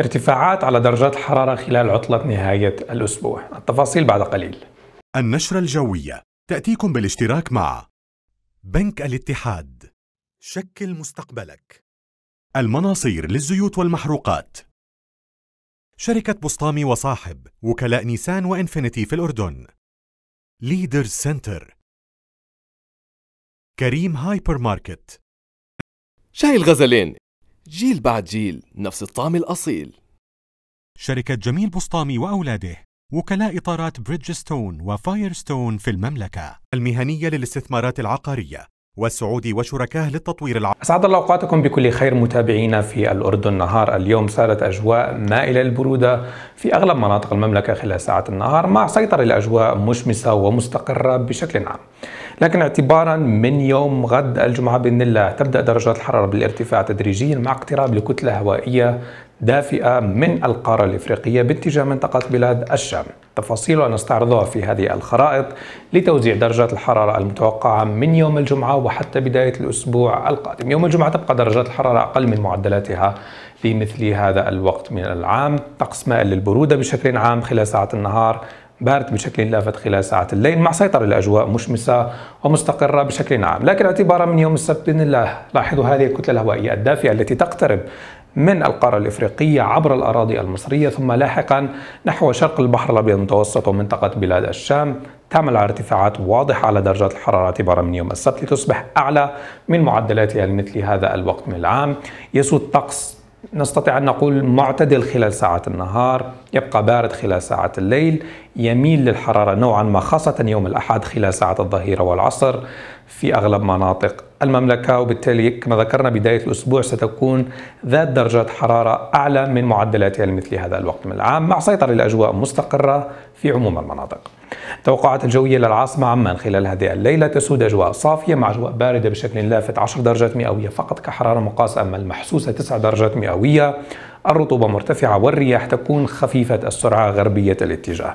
ارتفاعات على درجات الحرارة خلال عطلة نهاية الأسبوع التفاصيل بعد قليل النشرة الجوية تأتيكم بالاشتراك مع بنك الاتحاد شكل مستقبلك المناصير للزيوت والمحروقات شركة بسطامي وصاحب وكلاء نيسان وإنفينيتي في الأردن ليدر سنتر كريم هايبر ماركت شاي الغزلين جيل بعد جيل نفس الطعم الأصيل شركة جميل بسطامي وأولاده وكلاء إطارات بريدجستون وفايرستون في المملكة المهنية للاستثمارات العقارية والسعود وشركاه للتطوير العام أسعد الله أوقاتكم بكل خير متابعينا في الأردن نهار اليوم صارت أجواء مائلة البرودة في أغلب مناطق المملكة خلال ساعات النهار مع سيطرة الأجواء مشمسة ومستقرة بشكل عام لكن اعتبارا من يوم غد الجمعة بإذن الله تبدأ درجات الحرارة بالارتفاع تدريجيا مع اقتراب لكتلة هوائية دافئة من القارة الإفريقية باتجاه منطقة بلاد الشام تفاصيلها نستعرضها في هذه الخرائط لتوزيع درجات الحرارة المتوقعة من يوم الجمعة وحتى بداية الأسبوع القادم يوم الجمعة تبقى درجات الحرارة أقل من معدلاتها في مثل هذا الوقت من العام طقس مائل للبرودة بشكل عام خلال ساعات النهار بارد بشكل لافت خلال ساعات الليل مع سيطرة الأجواء مشمسة ومستقرة بشكل عام لكن اعتبارا من يوم السبت بإذن الله لاحظوا هذه الكتلة الهوائية الدافئة التي تقترب من القارة الإفريقية عبر الأراضي المصرية ثم لاحقا نحو شرق البحر الأبيض المتوسط ومنطقة بلاد الشام تعمل على ارتفاعات واضحة على درجات الحرارة اعتبارا من يوم السبت لتصبح أعلى من معدلاتها لمثل هذا الوقت من العام يسود طقس نستطيع أن نقول معتدل خلال ساعات النهار يبقى بارد خلال ساعات الليل يميل للحرارة نوعا ما خاصة يوم الأحد خلال ساعات الظهيرة والعصر في أغلب مناطق المملكة وبالتالي كما ذكرنا بداية الأسبوع ستكون ذات درجات حرارة أعلى من معدلاتها لمثل هذا الوقت من العام مع سيطرة الأجواء مستقرة في عموم المناطق توقعات الجوية للعاصمة عمان خلال هذه الليلة تسود أجواء صافية مع أجواء باردة بشكل لافت 10 درجات مئوية فقط كحرارة مقاسة أما المحسوسة 9 درجات مئوية الرطوبة مرتفعة والرياح تكون خفيفة السرعة غربية الاتجاه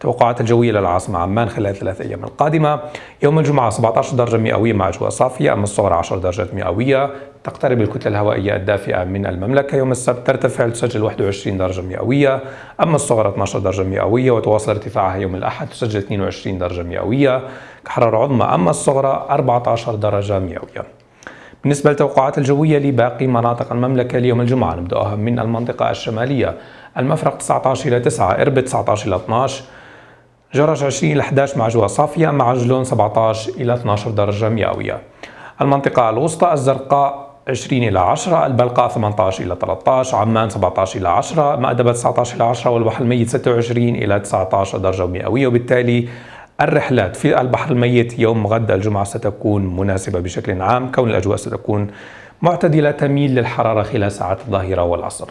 توقعات الجوية للعاصمة عمان خلال ثلاثة أيام القادمة يوم الجمعة 17 درجة مئوية مع أجواء صافية أما الصغرى 10 درجات مئوية تقترب الكتلة الهوائية الدافئة من المملكة يوم السبت ترتفع تسجل 21 درجة مئوية أما الصغرى 12 درجة مئوية وتواصل ارتفاعها يوم الأحد تسجل 22 درجة مئوية كحرارة عظمى أما الصغرى 14 درجة مئوية بالنسبة للتوقعات الجوية لباقي مناطق المملكة ليوم الجمعة نبدأها من المنطقة الشمالية المفرق 19 إلى 9 إربد 19 إلى 12 جرج 20 ل 11 مع جهة صافية مع جلون 17 إلى 12 درجة مئوية المنطقة الوسطى الزرقاء 20 إلى 10 البلقاء 18 إلى 13 عمان 17 إلى 10 مأدبة 19 إلى 10 والبحر الميت 26 إلى 19 درجة مئوية وبالتالي الرحلات في البحر الميت يوم غد الجمعة ستكون مناسبة بشكل عام كون الأجواء ستكون معتدلة تميل للحرارة خلال ساعات الظهيرة والعصر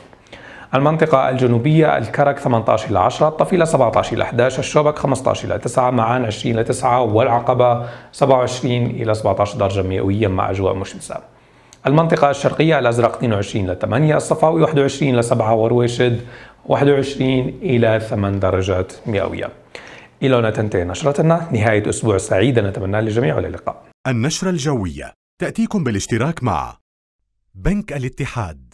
المنطقة الجنوبية الكرك 18 إلى 10 الطفيلة 17 إلى 11 الشوبك 15 إلى 9 معان 20 إلى 9 والعقبة 27 إلى 17 درجة مئوية مع أجواء مشمسة المنطقة الشرقية الأزرق 22 إلى 8 الصفاوي 21 إلى 7 ورويشد 21 إلى 8 درجات مئوية إلى هنا تنتهي نشرتنا نهاية أسبوع سعيدة نتمنى للجميع وإلى اللقاء النشرة الجوية تأتيكم بالاشتراك مع بنك الاتحاد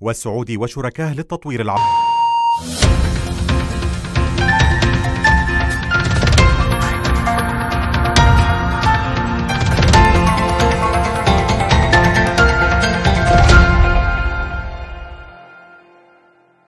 والسعودي وشركاه للتطوير العربي